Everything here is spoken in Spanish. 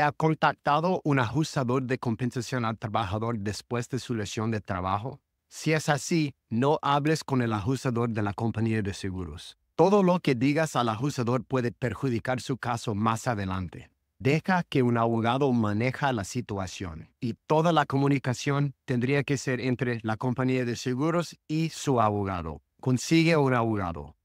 ha contactado un ajustador de compensación al trabajador después de su lesión de trabajo? Si es así, no hables con el ajustador de la compañía de seguros. Todo lo que digas al ajustador puede perjudicar su caso más adelante. Deja que un abogado maneja la situación y toda la comunicación tendría que ser entre la compañía de seguros y su abogado. Consigue un abogado.